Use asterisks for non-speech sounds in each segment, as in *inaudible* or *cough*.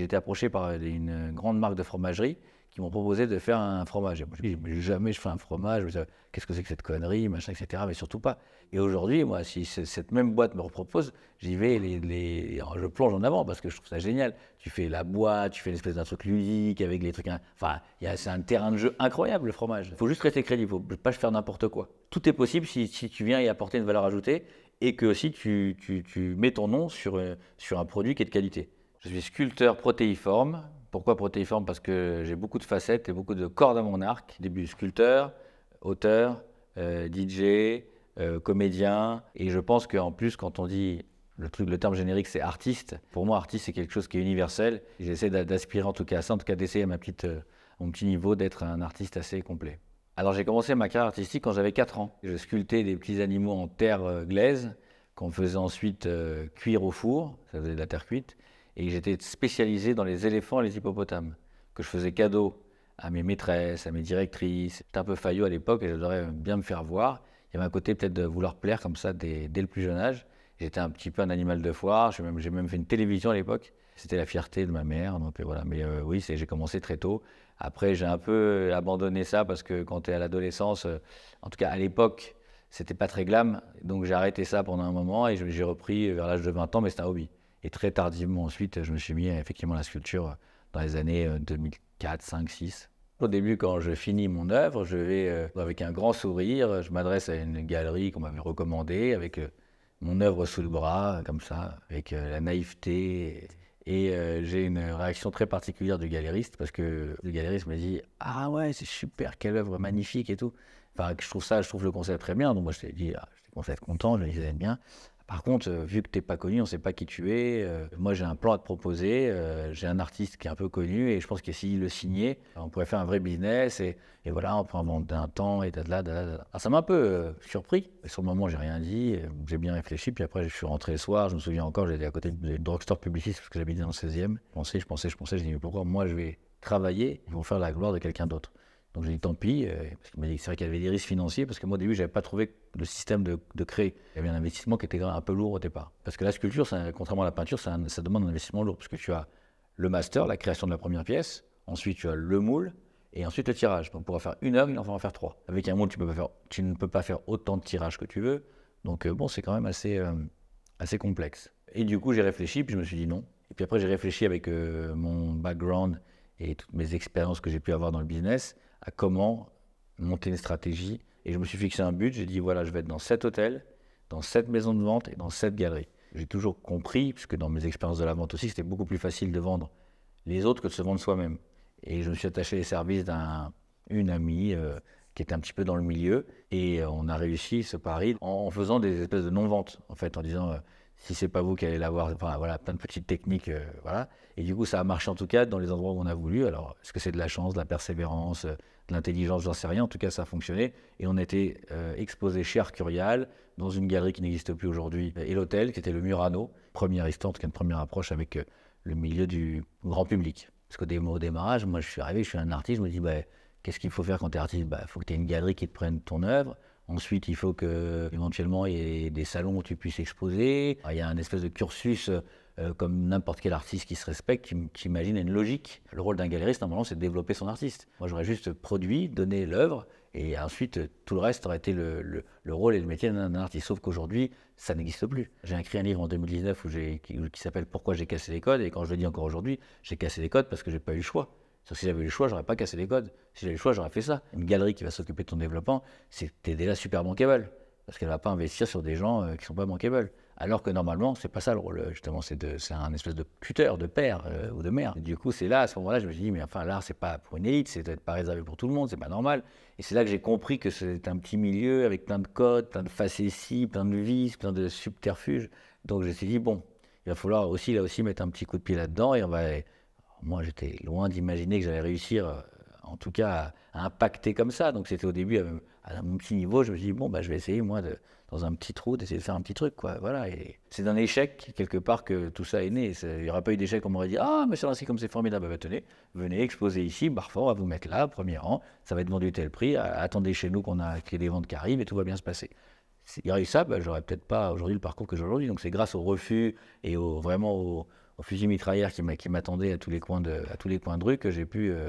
J'ai été approché par une grande marque de fromagerie qui m'ont proposé de faire un fromage. Moi, je me suis dit, jamais je fais un fromage, qu'est-ce que c'est que cette connerie, machin, etc. Mais surtout pas. Et aujourd'hui, moi, si cette même boîte me repropose, j'y vais, les, je plonge en avant parce que je trouve ça génial. Tu fais la boîte, tu fais l'espèce espèce d'un truc ludique avec les trucs. Hein. Enfin, c'est un terrain de jeu incroyable, le fromage. Il faut juste rester crédible, il ne faut pas faire n'importe quoi. Tout est possible si, tu viens y apporter une valeur ajoutée et que aussi tu, tu, mets ton nom sur, euh, sur un produit qui est de qualité. Je suis sculpteur protéiforme. Pourquoi protéiforme Parce que j'ai beaucoup de facettes et beaucoup de cordes à mon arc. Début sculpteur, auteur, euh, DJ, euh, comédien. Et je pense qu'en plus, quand on dit le truc, le terme générique, c'est artiste. Pour moi, artiste, c'est quelque chose qui est universel. J'essaie d'aspirer en tout cas à ça, en tout cas d'essayer à ma petite, euh, mon petit niveau d'être un artiste assez complet. Alors j'ai commencé ma carrière artistique quand j'avais 4 ans. Je sculptais des petits animaux en terre glaise qu'on faisait ensuite cuire au four, ça faisait de la terre cuite et j'étais spécialisé dans les éléphants et les hippopotames, que je faisais cadeau à mes maîtresses, à mes directrices. J'étais un peu faillot à l'époque et j'adorais bien me faire voir. Il y avait un côté peut-être de vouloir plaire comme ça dès, le plus jeune âge. J'étais un petit peu un animal de foire, j'ai même, fait une télévision à l'époque. C'était la fierté de ma mère, euh, voilà. Mais euh, oui, j'ai commencé très tôt. Après, j'ai un peu abandonné ça parce que quand tu es à l'adolescence, euh, en tout cas à l'époque, c'était pas très glam. Donc j'ai arrêté ça pendant un moment et j'ai repris vers l'âge de 20 ans, mais c'était un hobby. Et très tardivement, ensuite, je me suis mis effectivement à la sculpture dans les années 2004, 5, 6. Au début, quand je finis mon œuvre, je vais euh, avec un grand sourire, je m'adresse à une galerie qu'on m'avait recommandée, avec euh, mon œuvre sous le bras, comme ça, avec euh, la naïveté. Et j'ai une réaction très particulière du galériste, parce que le galériste me dit Ah ouais, c'est super, quelle œuvre magnifique et tout. Enfin, je trouve ça, je trouve le concept très bien. Donc moi, je t'ai dit, ah, j'étais content, je les aime bien. Par contre, euh, vu que t'es pas connu, on sait pas qui tu es. Euh, moi, j'ai un plan à te proposer. Euh, j'ai un artiste qui est un peu connu et je pense que il le signait, on pourrait faire un vrai business et, voilà, on pourrait inventer un temps et là ah, ça m'a un peu surpris. sur le moment, j'ai rien dit. J'ai bien réfléchi. Puis après, je suis rentré le soir. Je me souviens encore, j'étais à côté d'une drugstore publiciste parce que j'habitais dans le 16e. Je pensais, je pensais, je pensais. J'ai mais pourquoi moi, je vais travailler pour faire la gloire de quelqu'un d'autre donc j'ai dit tant pis, euh, parce qu'il m'a dit c'est vrai qu'il y avait des risques financiers, parce que moi au début, je n'avais pas trouvé le système de, de créer. Il y avait un investissement qui était un peu lourd au départ. Parce que la sculpture, contrairement à la peinture, ça, demande un investissement lourd, parce que tu as le master, la création de la première pièce, ensuite tu as le moule, et ensuite le tirage. Donc pour faire une œuvre, il en faut en faire trois. Avec un moule, tu, peux faire, tu ne peux pas faire autant de tirages que tu veux. Donc euh, bon, c'est quand même assez, euh, assez complexe. Et du coup, j'ai réfléchi, puis je me suis dit non. Et puis après, j'ai réfléchi avec mon background et toutes mes expériences que j'ai pu avoir dans le business à comment monter une stratégie. Et je me suis fixé un but, j'ai dit voilà, je vais être dans cet hôtel, dans cette maison de vente et dans cette galerie. J'ai toujours compris, puisque dans mes expériences de la vente aussi, c'était beaucoup plus facile de vendre les autres que de se vendre soi-même. Et je me suis attaché les services d'un une amie euh, qui était un petit peu dans le milieu. Et euh, on a réussi ce pari en, faisant des espèces de non-ventes, en fait, en disant. Euh, si c'est pas vous qui allez l'avoir, voir, voilà, plein de petites techniques, euh, voilà. Et du coup, ça a marché en tout cas dans les endroits où on a voulu. Alors, est-ce que c'est de la chance, de la persévérance, euh, de l'intelligence, j'en sais rien. En tout cas, ça a fonctionné. Et on était euh, exposé chez Arcurial, dans une galerie qui n'existe plus aujourd'hui, et l'hôtel, qui était le Murano, première histoire, en tout cas une première approche avec le milieu du grand public. Parce qu'au démarrage, moi je suis arrivé, je suis un artiste, je me dis, bah, qu'est-ce qu'il faut faire quand tu es artiste Il bah, faut que tu aies une galerie qui te prenne ton œuvre, Ensuite, il faut que éventuellement il y ait des salons où tu puisses exposer. Ah, il y a un espèce de cursus euh, comme n'importe quel artiste qui se respecte, qui, imagine une logique. Le rôle d'un galériste, normalement, c'est de développer son artiste. Moi, j'aurais juste produit, donné l'œuvre, et ensuite, tout le reste aurait été le, rôle et le métier d'un artiste. Sauf qu'aujourd'hui, ça n'existe plus. J'ai écrit un livre en 2019 qui, s'appelle Pourquoi j'ai cassé les codes, et quand je le dis encore aujourd'hui, j'ai cassé les codes parce que j'ai pas eu le choix. Sauf si j'avais le choix, j'aurais pas cassé les codes. Si j'avais le choix, j'aurais fait ça. Une galerie qui va s'occuper de ton développement, c'est déjà super bankable. Parce qu'elle va pas investir sur des gens qui euh, qui sont pas bankable. Alors que normalement, c'est pas ça le rôle, euh, justement, c'est un espèce de tuteur, de père euh, ou de mère. du coup, c'est là, à ce moment-là, je me suis dit, mais enfin, l'art, c'est pas pour une élite, c'est peut pas réservé pour tout le monde, c'est pas normal. Et c'est là que j'ai compris que c'était un petit milieu avec plein de codes, plein de facéties, plein de vices, plein de subterfuges. Donc, je me suis dit, bon, il va falloir aussi, là aussi, mettre un petit coup de pied là-dedans et on va moi, j'étais loin d'imaginer que j'allais réussir, euh, en tout cas, à, impacter comme ça. Donc, c'était au début, euh, à, mon petit niveau, je me suis dit, bon, bah, je vais essayer, moi, de, dans un petit trou, d'essayer de faire un petit truc, quoi. Voilà. Et c'est d'un échec, quelque part, que tout ça est né. Il n'y aurait pas eu d'échec, on m'aurait dit, ah, monsieur Lancy, comme c'est formidable, ben, tenez, venez exposer ici, parfois, on va vous mettre là, premier rang, ça va être vendu tel prix, attendez chez nous qu'on a qu'il ait des ventes qui arrivent et tout va bien se passer. S'il y aurait eu ça, je j'aurais peut-être pas aujourd'hui le parcours que j'ai aujourd'hui. Donc, c'est grâce au refus et vraiment au au fusil mitrailleur qui m'attendait à tous les coins de, à tous les coins de rue que j'ai pu euh,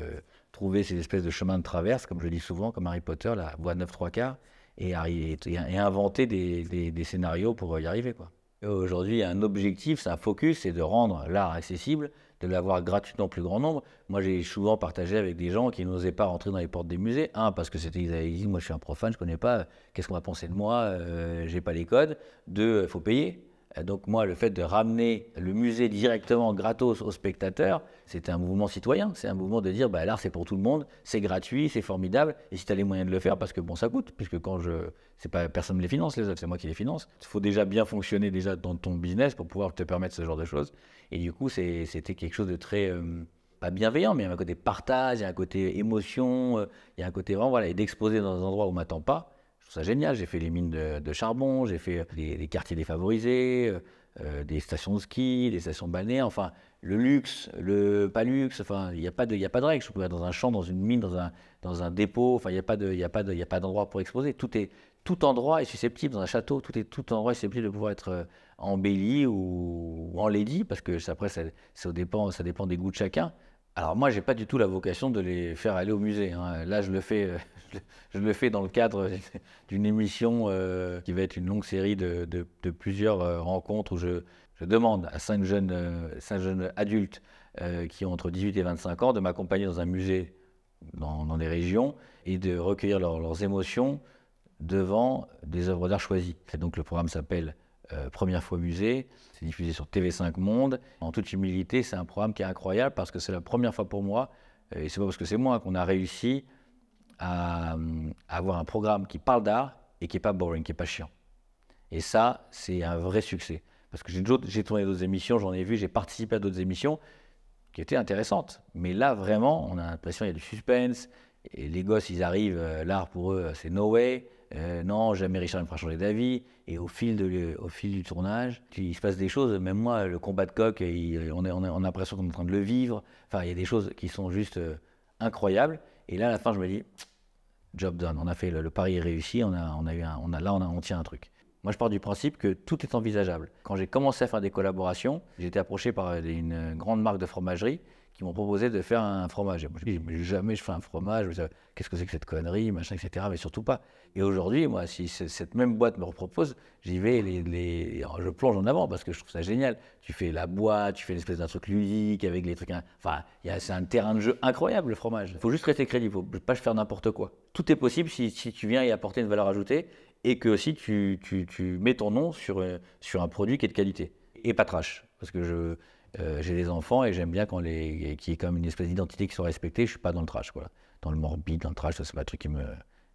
trouver ces espèces de chemins de traverse, comme je dis souvent, comme Harry Potter, la voie 9 3 quarts, et, inventer des, scénarios pour euh, y arriver. Quoi. Aujourd'hui, un objectif, c'est un focus, c'est de rendre l'art accessible, de l'avoir gratuitement au plus grand nombre. Moi, j'ai souvent partagé avec des gens qui n'osaient pas rentrer dans les portes des musées. Un, parce que c'était, ils avaient dit, moi, je suis un profane, je connais pas, euh, qu'est-ce qu'on va penser de moi, je j'ai pas les codes. Deux, il faut payer. Euh, donc moi, le fait de ramener le musée directement gratos aux spectateurs, c'était un mouvement citoyen, c'est un mouvement de dire, bah, l'art c'est pour tout le monde, c'est gratuit, c'est formidable, et si tu as les moyens de le faire, parce que bon, ça coûte, puisque quand je... C'est pas personne ne les finance, les autres, c'est moi qui les finance. Il faut déjà bien fonctionner déjà dans ton business pour pouvoir te permettre ce genre de choses. Et du coup, c'était quelque chose de très... Euh, pas bienveillant, mais il y a un côté partage, il y a un côté émotion, euh, il y a un côté vraiment, voilà, et d'exposer dans un endroit où on m'attend pas, trouve ça génial. J'ai fait les mines de, charbon, j'ai fait euh, des, quartiers défavorisés, euh, euh, des stations de ski, des stations balnéaires. Enfin, le luxe, le pas luxe. Enfin, il n'y a pas de, il a pas de règle. Je peux être dans un champ, dans une mine, dans un, dans un dépôt. Enfin, il n'y a pas de, il a pas de, il a pas d'endroit pour exposer. Tout est, tout endroit est susceptible, dans un château, tout, est, tout endroit est susceptible de pouvoir être embelli ou, en enlaidi, parce que après, ça, ça, dépend, ça dépend des goûts de chacun. Alors moi, j'ai pas du tout la vocation de les faire aller au musée. Hein. Là, je le fais, euh, *laughs* je le fais dans le cadre *laughs* d'une émission euh, qui va être une longue série de, plusieurs euh, rencontres où je, demande à cinq jeunes, cinq jeunes adultes qui ont entre 18 et 25 ans de m'accompagner dans un musée dans, des régions et de recueillir leurs émotions devant des œuvres d'art choisies. donc le programme s'appelle euh, première fois musée. C'est diffusé sur TV5 Monde. En toute humilité, c'est un programme qui est incroyable parce que c'est la première fois pour moi, euh, et c'est pas parce que c'est moi qu'on a réussi à, euh, avoir un programme qui parle d'art et qui n'est pas boring, qui n'est pas chiant. Et ça, c'est un vrai succès. Parce que j'ai tourné d'autres émissions, j'en ai vu, j'ai participé à d'autres émissions qui étaient intéressantes. Mais là, vraiment, on a l'impression qu'il y a du suspense. Et les gosses, ils arrivent, l'art pour eux, c'est no way. Euh, non, jamais Richard ne fera changer d'avis. Et au fil, au fil du tournage, il se passe des choses. Même moi, le combat de coq, on, a, l'impression qu'on est en train de le vivre. Enfin, il y a des choses qui sont juste euh, incroyables. Et là, à la fin, je me dis, *tsk* job done. On a fait le, pari réussi. On a, là, on, a, on tient un truc. Moi, je pars du principe que tout est envisageable. Quand j'ai commencé à faire des collaborations, j'ai été approché par une grande marque de fromagerie qui m'ont proposé de faire un fromage. Et moi, je me dis, jamais je fais un fromage, qu'est-ce que c'est que cette connerie, machin, etc. Mais surtout pas. Et aujourd'hui, moi, si cette même boîte me repropose, j'y vais, les, je plonge en avant parce que je trouve ça génial. Tu fais la boîte, tu fais l'espèce d'un truc ludique avec les trucs. Hein. Enfin, c'est un terrain de jeu incroyable, le fromage. Il faut juste rester crédible, il ne faut pas faire n'importe quoi. Tout est possible si, tu viens y apporter une valeur ajoutée et que aussi tu, mets ton nom sur, euh, sur un produit qui est de qualité et pas trash. Parce que je, euh, j'ai des enfants et j'aime bien quand les, qu'il y ait comme une espèce d'identité qui soit respectée. Je suis pas dans le trash, Dans le morbide, dans le trash, ça c'est pas un truc qui me.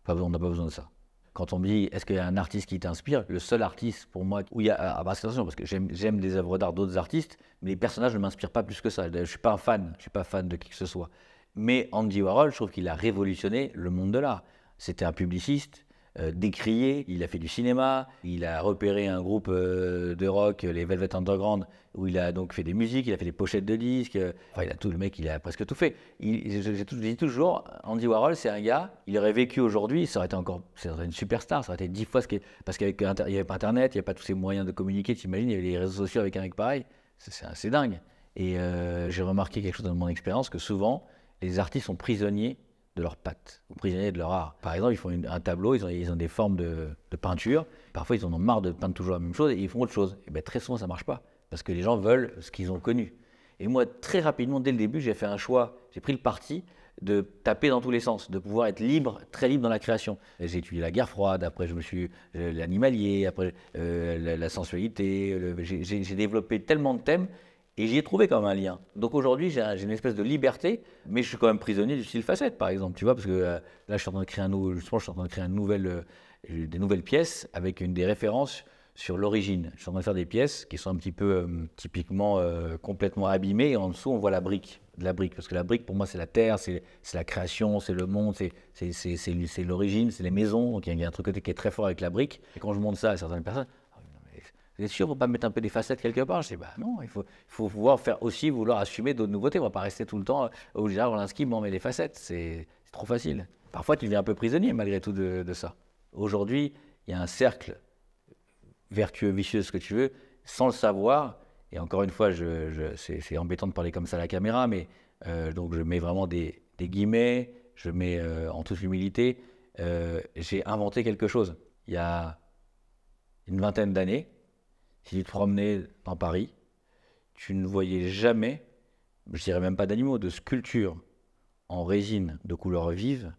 on n'a pas besoin de ça. Quand on me dit est-ce qu'il y a un artiste qui t'inspire, le seul artiste pour moi où il y a. Ah, bah, attention, parce que j'aime des œuvres d'art d'autres artistes, mais les personnages ne m'inspirent pas plus que ça. Je suis pas un fan, je suis pas fan de qui que ce soit. Mais Andy Warhol, je trouve qu'il a révolutionné le monde de l'art. C'était un publiciste, euh, décrié. Il a fait du cinéma, il a repéré un groupe euh, de rock, les Velvet Underground, où il a donc fait des musiques, il a fait des pochettes de disques. enfin, il a tout, le mec, il a presque tout fait. je, dis toujours, Andy Warhol, c'est un gars, il aurait vécu aujourd'hui, ça aurait été encore ça une superstar, ça aurait été dix fois ce qu'il Parce qu'il n'y avait pas Internet, il n'y a pas tous ces moyens de communiquer, t'imagines, il y avait les réseaux sociaux avec un mec pareil. C'est assez dingue. Et euh, j'ai remarqué quelque chose dans mon expérience, que souvent, les artistes sont prisonniers de leurs pattes, aux prisonniers de leur art. Par exemple, ils font un tableau, ils ont, ils ont des formes de, peinture. Parfois, ils en ont marre de peindre toujours la même chose et ils font autre chose. Et eh ben, très souvent, ça marche pas parce que les gens veulent ce qu'ils ont connu. Et moi, très rapidement, dès le début, j'ai fait un choix. J'ai pris le parti de taper dans tous les sens, de pouvoir être libre, très libre dans la création. J'ai étudié la guerre froide, après je me suis euh, l'animalier, après euh, la, sensualité. J'ai développé tellement de thèmes et j'y ai trouvé quand même un lien. Donc aujourd'hui, j'ai une espèce de liberté, mais je suis quand même prisonnier du style facette, par exemple, tu vois, parce que euh, là, je suis en train de créer un nouveau, suis en train de créer euh, des nouvelles pièces avec une des références sur l'origine. Je suis en train de faire des pièces qui sont un petit peu euh, typiquement complètement abîmées, et en dessous, on voit la brique, de la brique, parce que la brique, pour moi, c'est la terre, c'est la création, c'est le monde, c'est l'origine, c'est les maisons, donc il y, a un truc qui est très fort avec la brique. Et quand je montre ça à certaines personnes, vous êtes sûr, pas mettre un peu des facettes quelque part Je dis, bah non, il faut, pouvoir faire aussi vouloir assumer d'autres nouveautés. On ne va pas rester tout le temps euh, au ce Orlinski, m'en met des facettes. C'est trop facile. Parfois, tu deviens un peu prisonnier malgré tout de, ça. Aujourd'hui, il y a un cercle vertueux, vicieux, ce que tu veux, sans le savoir. Et encore une fois, je, c'est embêtant de parler comme ça à la caméra, mais euh, donc je mets vraiment des, guillemets, je mets euh, en toute humilité, j'ai inventé quelque chose il y a une vingtaine d'années si tu te promenais dans Paris, tu ne voyais jamais, je dirais même pas d'animaux, de sculptures en résine de couleur vive,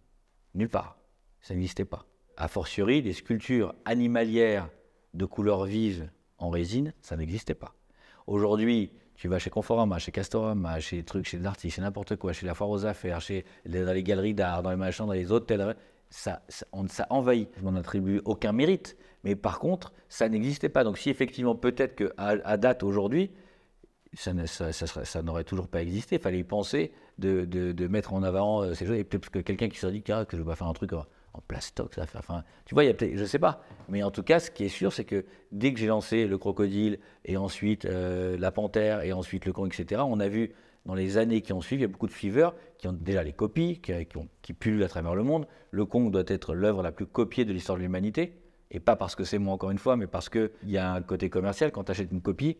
nulle part. Ça n'existait pas. A fortiori, des sculptures animalières de couleur vive en résine, ça n'existait pas. Aujourd'hui, tu vas chez Conforama, chez Castorama, chez trucs, chez artistes, chez n'importe quoi, chez la foire aux affaires, chez dans les galeries d'art, dans les machins, dans les hôtels, ça, ça, envahit. Je n'en attribue aucun mérite, mais par contre, ça n'existait pas. Donc si effectivement, peut-être qu'à à date, aujourd'hui, ça, n'aurait toujours pas existé. Il fallait y penser de, de, mettre en avant euh, ces choses. Et peut-être que quelqu'un qui se dit que je vais faire un truc en, plastoc, ça enfin, tu vois, il y a peut-être, je sais pas. Mais en tout cas, ce qui est sûr, c'est que dès que j'ai lancé le crocodile et ensuite euh, la panthère et ensuite le con, etc., on a vu dans les années qui ont suivi, il y a beaucoup de suiveurs qui ont déjà les copies, qui, qui, pullulent à travers le monde. Le Kong doit être l'œuvre la plus copiée de l'histoire de l'humanité. Et pas parce que c'est moi, encore une fois, mais parce qu'il y a un côté commercial. Quand tu achètes une copie,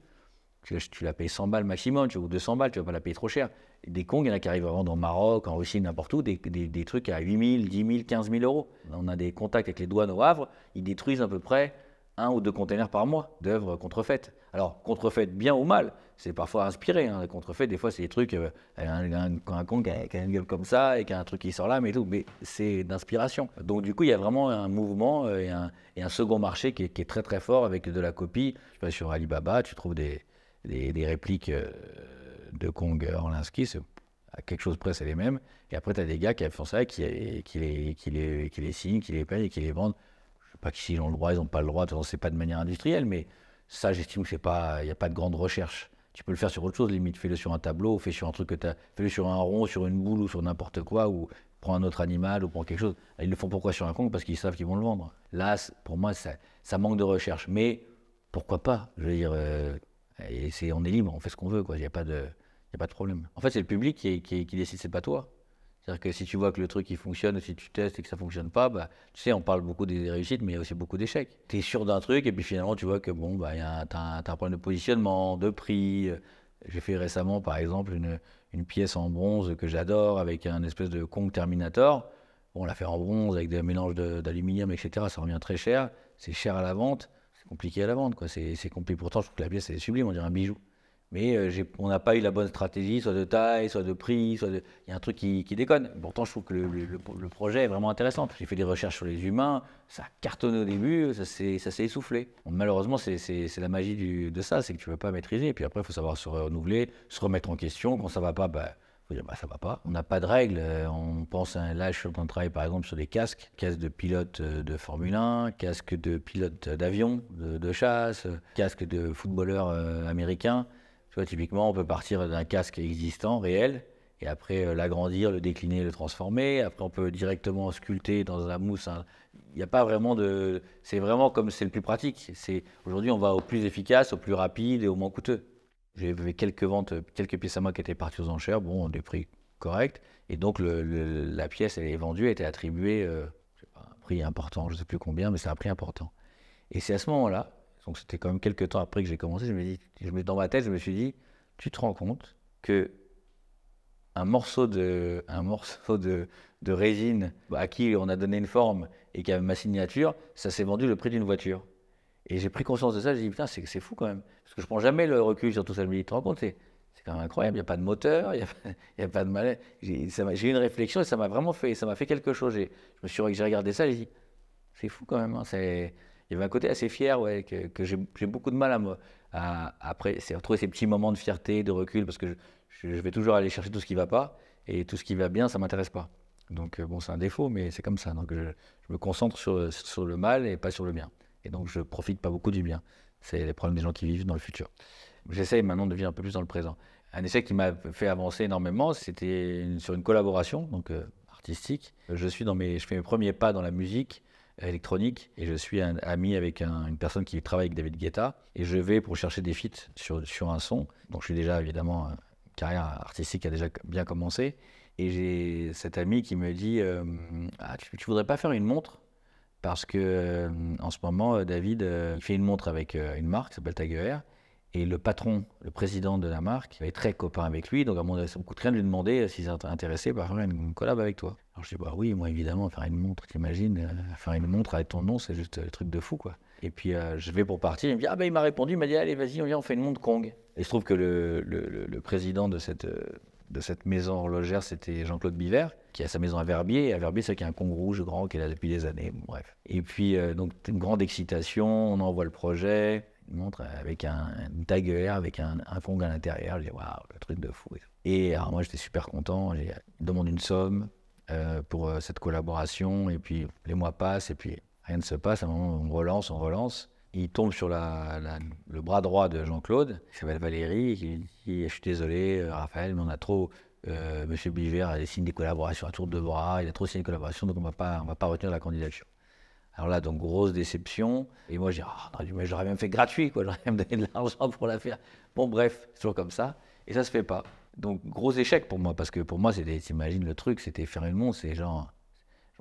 tu, la payes 100 balles maximum, tu, ou 200 balles, tu ne vas pas la payer trop cher. des Kong, il y en a qui arrivent à vendre en Maroc, en Russie, n'importe où, des, des, trucs à 8 000, 10 000, 15 000 euros. On a des contacts avec les douanes au Havre, ils détruisent à peu près un ou deux containers par mois d'œuvres contrefaites. Alors, contrefaites bien ou mal, c'est parfois inspiré. Hein. Contrefaites, des fois, c'est des trucs, euh, un, con qui a, une gueule comme ça et qui a un truc qui sort là, mais tout. Mais c'est d'inspiration. Donc, du coup, il y a vraiment un mouvement euh, et un, second marché qui est, très très fort avec de la copie. Je sais pas, sur Alibaba, tu trouves des, répliques euh, de Kong Orlinski, à quelque chose près, c'est les mêmes. Et après, tu as des gars qui font ça, qui, qui, qui, qui les signent, qui les payent et qui les vendent pas qu'ils ont le droit, ils n'ont pas le droit. De toute c'est pas de manière industrielle, mais ça, j'estime qu'il pas, il n'y a pas de grande recherche. Tu peux le faire sur autre chose, limite. Fais-le sur un tableau, fais sur un truc que t'as, fais-le sur un rond, sur une boule ou sur n'importe quoi, ou prends un autre animal ou prends quelque chose. Ils le font pourquoi sur un con Parce qu'ils savent qu'ils vont le vendre. Là, pour moi, ça, manque de recherche. Mais pourquoi pas Je veux dire, euh, et c'est, on est libre, on fait ce qu'on veut, quoi. Il n'y a pas de, a pas de problème. En fait, c'est le public qui, qui, qui décide, c'est pas toi. C'est-à-dire que si tu vois que le truc il fonctionne, si tu testes et que ça fonctionne pas, bah, tu sais, on parle beaucoup des réussites, mais il y a aussi beaucoup d'échecs. Tu es sûr d'un truc et puis finalement tu vois que bon, bah, tu as, un problème de positionnement, de prix. J'ai fait récemment par exemple une, une pièce en bronze que j'adore avec un espèce de conque Terminator. Bon, on l'a fait en bronze avec des mélanges d'aluminium, etc. Ça revient très cher, c'est cher à la vente, c'est compliqué à la vente, C'est compliqué. Pourtant, je trouve que la pièce est sublime, on dirait un bijou mais euh, on n'a pas eu la bonne stratégie, soit de taille, soit de prix, Il y a un truc qui, déconne. Pourtant, je trouve que le, projet est vraiment intéressant. J'ai fait des recherches sur les humains, ça a cartonné au début, ça s'est essoufflé. malheureusement, c'est la magie du, de ça, c'est que tu ne peux pas maîtriser. puis après, il faut savoir se renouveler, se remettre en question. Quand ça ne va pas, il bah, faut dire, ça bah, ça va pas. On n'a pas de règles. Euh, on pense à un lâche quand on travaille par exemple sur des casques, casque de pilote euh, de Formule 1, casque de pilote d'avion, de, de, chasse, casque de footballeur américain. Tu typiquement, on peut partir d'un casque existant, réel, et après euh, l'agrandir, le décliner, le transformer. Après, on peut directement sculpter dans la mousse. Il n'y a pas vraiment de. C'est vraiment comme c'est le plus pratique. C'est aujourd'hui, on va au plus efficace, au plus rapide et au moins coûteux. J'ai quelques ventes, quelques pièces à moi qui étaient parties aux enchères. Bon, des prix corrects. Et donc, la pièce, elle est vendue, elle était attribuée, euh, un prix important, je ne sais plus combien, mais c'est un prix important. Et c'est à ce moment-là donc c'était quand même quelques temps après que j'ai commencé. Je me dis, je me, dans ma tête, je me suis dit, tu te rends compte que un morceau de, un morceau de, de résine bah, à qui on a donné une forme et qui avait ma signature, ça s'est vendu le prix d'une voiture. Et j'ai pris conscience de ça, j'ai dit, putain, c'est fou quand même. Parce que je prends jamais le recul sur tout ça, je me dis, tu te rends compte, c'est quand même incroyable, il n'y a pas de moteur, il n'y a, pas de mal. J'ai eu une réflexion et ça m'a vraiment fait, ça m'a fait quelque chose. Je me suis, j'ai regardé ça, j'ai dit, c'est fou quand même, hein. c'est il y avait un côté assez fier, ouais, que, j'ai beaucoup de mal à après, c'est retrouver ces petits moments de fierté, de recul, parce que je, vais toujours aller chercher tout ce qui ne va pas, et tout ce qui va bien, ça m'intéresse pas. Donc, euh, bon, c'est un défaut, mais c'est comme ça. Donc, je, me concentre sur, sur, le mal et pas sur le bien. Et donc, je profite pas beaucoup du bien. C'est les problèmes des gens qui vivent dans le futur. J'essaye maintenant de vivre un peu plus dans le présent. Un essai qui m'a fait avancer énormément, c'était sur une collaboration donc euh, artistique. Je suis dans mes, je fais mes premiers pas dans la musique électronique et je suis un, ami avec une personne qui travaille avec David Guetta et je vais pour chercher des feats sur, sur un son. Donc je suis déjà évidemment une euh, carrière artistique a déjà bien commencé et j'ai cet ami qui me dit euh, ah, tu, ne voudrais pas faire une montre parce que euh, en ce moment David il fait une montre avec une marque qui s'appelle Tag et le patron, le président de la marque, est très copain avec lui. Donc, à mon avis, ça coûte rien de lui demander s'il est intéressé par une collab avec toi. Alors, je dis, bah oui, moi, évidemment, faire une montre, t'imagines, euh, faire une montre avec ton nom, c'est juste euh, le truc de fou, quoi. Et puis, euh, je vais pour partir. Il me dit, ah ben, il m'a répondu, il m'a dit, allez, vas-y, on vient, on fait une montre Kong. Et il se trouve que le, président de cette, de cette maison horlogère, c'était Jean-Claude Biver, qui a sa maison à Verbier. À Verbier, c'est qu'il y a un Kong rouge grand qu'il a depuis des années. bref. Et puis, donc, une grande excitation, on envoie le projet montre avec un, une avec un, fond à l'intérieur. dis « waouh, le truc de fou. Et alors moi, j'étais super content. il demande une somme euh, pour euh, cette collaboration. Et puis les mois passent et puis rien ne se passe. À un moment, on relance, on relance. Il tombe sur le bras droit de Jean-Claude, qui s'appelle Valérie, qui dit Je suis désolé, euh, Raphaël, mais on a trop euh, Monsieur Biver signé des collaborations à tour de bras, il a trop signé des collaborations, donc on ne va pas retenir la candidature. Alors là, donc grosse déception. Et moi, j'ai ah, dit, mais j'aurais même fait gratuit, quoi. *laughs* J'aurais même donné de l'argent pour la faire. Bon, bref, toujours comme ça. Et ça se fait pas. Donc, gros échec pour moi, parce que pour moi, c'était, t'imagines le truc, c'était faire le monde, c'est genre,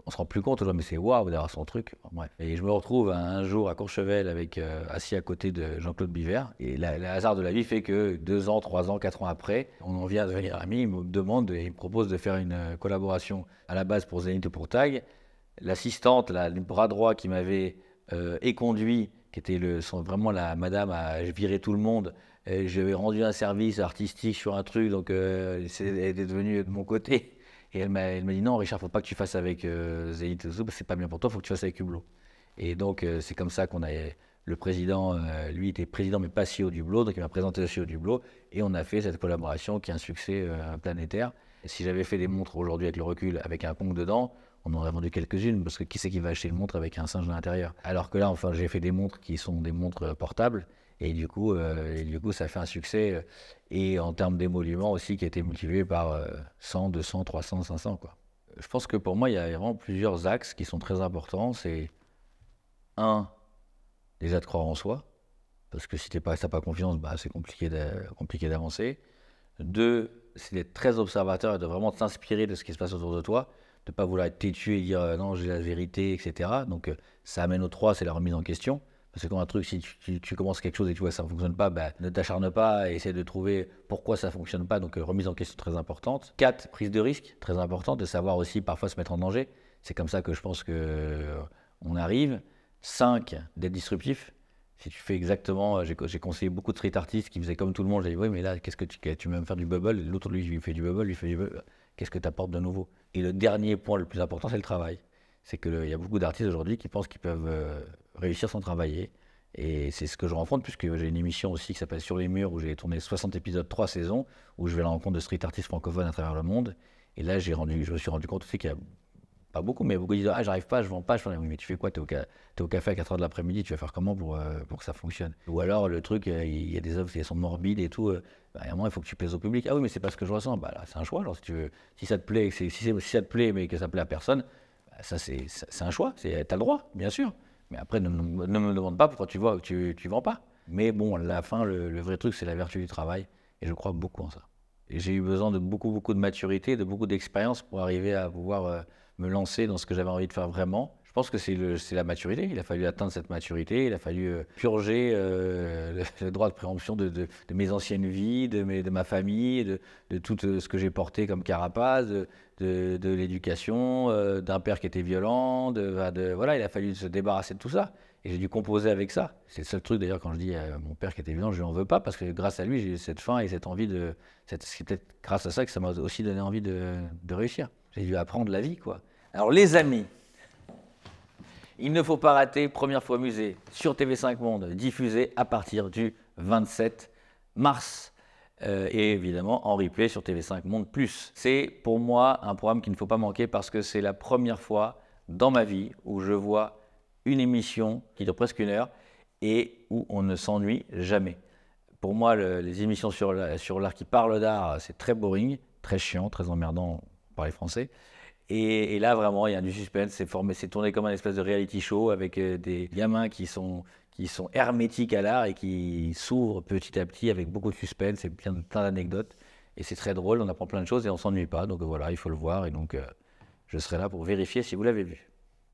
on se rend plus compte aujourd'hui, mais c'est waouh d'avoir son truc. Et je me retrouve un, jour à Courchevel, avec, euh, assis à côté de Jean-Claude Biver. Et le hasard de la vie fait que deux ans, trois ans, quatre ans après, on en vient à devenir amis. Il me demande, et il me propose de faire une euh, collaboration à la base pour Zénith ou pour Tag l'assistante, le bras droit qui m'avait euh, éconduit, qui était le, vraiment la madame à viré tout le monde, j'avais rendu un service artistique sur un truc, donc euh, elle était devenue de mon côté. Et elle m'a, dit non, Richard, faut pas que tu fasses avec euh, ce c'est pas bien pour toi, faut que tu fasses avec Hublot. Et donc, euh, c'est comme ça qu'on a. Le président, lui, était président, mais pas CEO du Blot, donc il m'a présenté le CEO du Blot, et on a fait cette collaboration qui est un succès planétaire. Si j'avais fait des montres aujourd'hui avec le recul, avec un conque dedans, on en a vendu quelques-unes, parce que qui c'est qui va acheter une montre avec un singe à l'intérieur Alors que là, enfin, j'ai fait des montres qui sont des montres euh, portables, et du coup, euh, du coup ça fait un succès, euh, et en termes d'émoluments aussi, qui a été multiplié par 100, 200, 300, 500. Quoi. Je pense que pour moi, il y a vraiment plusieurs axes qui sont très importants. C'est un, déjà de croire en soi, parce que si tu n'as pas, pas confiance, bah, c'est compliqué d'avancer. Deux, c'est d'être très observateur et de vraiment t'inspirer de ce qui se passe autour de toi de ne pas vouloir être têtu et dire euh, non, j'ai la vérité, etc. Donc euh, ça amène au 3, c'est la remise en question. Parce que quand un truc, si tu, commences quelque chose et tu vois ça ne fonctionne pas, bah, ne t'acharne pas, et essaie de trouver pourquoi ça ne fonctionne pas. Donc euh, remise en question très importante. 4. Prise de risque, très importante, de savoir aussi parfois se mettre en danger. C'est comme ça que je pense qu'on arrive. 5. D'être disruptif. Si tu fais exactement, j'ai conseillé beaucoup de street artistes qui faisaient comme tout le monde. J'ai dit oui, mais là, qu'est-ce que tu, tu veux me faire du bubble L'autre lui, il fait du bubble, lui fait du bubble. Qu'est-ce que tu apportes de nouveau Et le dernier point le plus important, c'est le travail. C'est qu'il y a beaucoup d'artistes aujourd'hui qui pensent qu'ils peuvent euh, réussir sans travailler. Et c'est ce que je rencontre, puisque j'ai une émission aussi qui s'appelle Sur les murs, où j'ai tourné 60 épisodes, 3 saisons, où je vais à la rencontre de street artistes francophones à travers le monde. Et là, j'ai rendu, je me suis rendu compte aussi qu'il y a pas beaucoup, mais beaucoup disent Ah, j'arrive pas, je vends pas. Je fais mais tu fais quoi Tu es, au café à 4 h de l'après-midi, tu vas faire comment pour, euh, pour que ça fonctionne Ou alors, le truc, euh, il y a des œuvres qui sont morbides et tout. Euh, bah, il faut que tu plaises au public. Ah oui, mais c'est pas ce que je ressens. Bah, c'est un choix. Alors, si, si, ça te plaît, si, si ça te plaît, mais que ça plaît à personne, bah, ça, c'est un choix. Tu as le droit, bien sûr. Mais après, ne, me demande pas pourquoi tu vois tu, vends pas. Mais bon, à la fin, le, le vrai truc, c'est la vertu du travail. Et je crois beaucoup en ça. Et j'ai eu besoin de beaucoup, beaucoup de maturité, de beaucoup d'expérience pour arriver à pouvoir me lancer dans ce que j'avais envie de faire vraiment. Je pense que c'est la maturité. Il a fallu atteindre cette maturité. Il a fallu euh, purger euh, *laughs* le, droit de préemption de, mes anciennes vies, de, de ma famille, de, tout euh, ce que j'ai porté comme carapace, de, l'éducation, d'un père qui était violent. De, voilà, il a fallu se débarrasser de tout ça. Et j'ai dû composer avec ça. C'est le seul truc d'ailleurs quand je dis à mon père qui était violent, je lui en veux pas parce que grâce à lui, j'ai eu cette faim et cette envie de. C'est peut-être grâce à ça que ça m'a aussi donné envie de réussir. J'ai dû apprendre la vie, quoi. Alors les amis, il ne faut pas rater Première fois musée sur TV5 Monde, diffusé à partir du 27 mars. Euh, et évidemment en replay sur TV5 Monde Plus. C'est pour moi un programme qu'il ne faut pas manquer parce que c'est la première fois dans ma vie où je vois une émission qui dure presque une heure et où on ne s'ennuie jamais. Pour moi, les émissions sur l'art qui parlent d'art, c'est très boring, très chiant, très emmerdant par les Français. Et, là, vraiment, il y a du suspense. C'est formé, c'est tourné comme un espèce de reality show avec euh, des gamins qui sont qui sont hermétiques à l'art et qui s'ouvrent petit à petit avec beaucoup de suspense et plein, d'anecdotes. Et c'est très drôle. On apprend plein de choses et on s'ennuie pas. Donc voilà, il faut le voir. Et donc, euh, je serai là pour vérifier si vous l'avez vu.